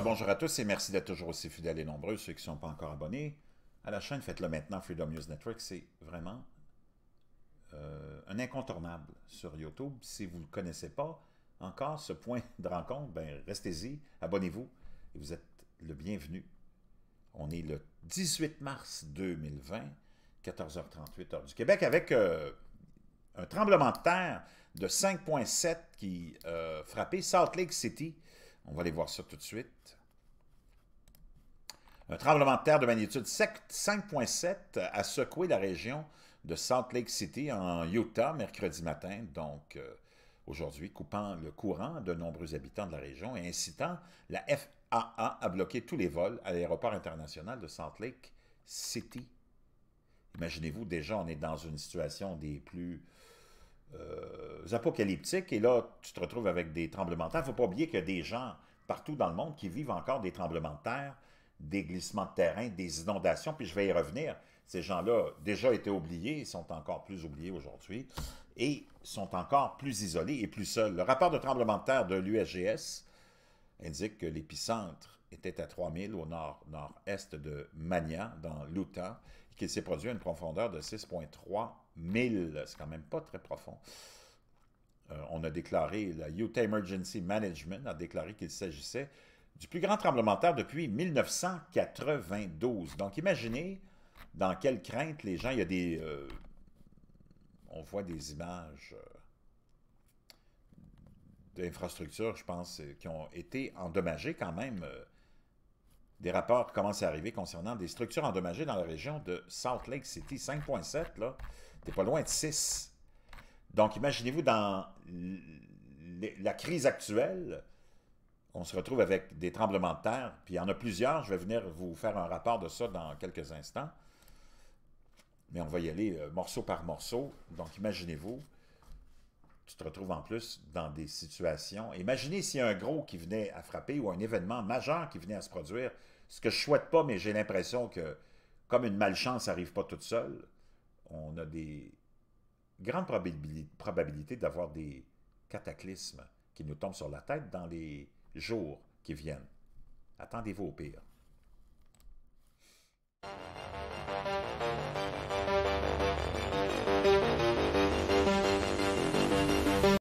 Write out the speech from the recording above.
Bonjour à tous et merci d'être toujours aussi fidèles et nombreux. Ceux qui ne sont pas encore abonnés à la chaîne, faites-le maintenant. Freedom News Network, c'est vraiment euh, un incontournable sur YouTube. Si vous ne connaissez pas encore, ce point de rencontre, ben, restez-y, abonnez-vous et vous êtes le bienvenu. On est le 18 mars 2020, 14h38 heure du Québec, avec euh, un tremblement de terre de 5.7 qui euh, frappait Salt Lake City, on va aller voir ça tout de suite. Un tremblement de terre de magnitude 5.7 a secoué la région de Salt Lake City en Utah mercredi matin, donc euh, aujourd'hui, coupant le courant de nombreux habitants de la région et incitant la FAA à bloquer tous les vols à l'aéroport international de Salt Lake City. Imaginez-vous, déjà, on est dans une situation des plus euh, apocalyptiques, et là, tu te retrouves avec des tremblements de terre. Il ne faut pas oublier qu'il y a des gens partout dans le monde qui vivent encore des tremblements de terre, des glissements de terrain, des inondations, puis je vais y revenir. Ces gens-là, déjà été oubliés, sont encore plus oubliés aujourd'hui, et sont encore plus isolés et plus seuls. Le rapport de tremblement de terre de l'USGS indique que l'épicentre était à 3000 au nord-nord-est de Mania, dans l'Utah, et qu'il s'est produit à une profondeur de 6,3 000. C'est quand même pas très profond. Euh, on a déclaré, la Utah Emergency Management a déclaré qu'il s'agissait du plus grand tremblement de terre depuis 1992. Donc imaginez dans quelle crainte les gens, il y a des... Euh, on voit des images euh, d'infrastructures, je pense, qui ont été endommagées quand même. des rapports commencent à arriver concernant des structures endommagées dans la région de Salt Lake City. 5.7, là, t'es pas loin de 6. Donc, imaginez-vous, dans la crise actuelle, on se retrouve avec des tremblements de terre, puis il y en a plusieurs. Je vais venir vous faire un rapport de ça dans quelques instants. Mais on va y aller euh, morceau par morceau. Donc, imaginez-vous, tu te retrouves en plus dans des situations. Imaginez s'il y a un gros qui venait à frapper ou un événement majeur qui venait à se produire. Ce que je souhaite pas, mais j'ai l'impression que, comme une malchance n'arrive pas toute seule, on a des grande probabilité d'avoir des cataclysmes qui nous tombent sur la tête dans les jours qui viennent. Attendez-vous au pire.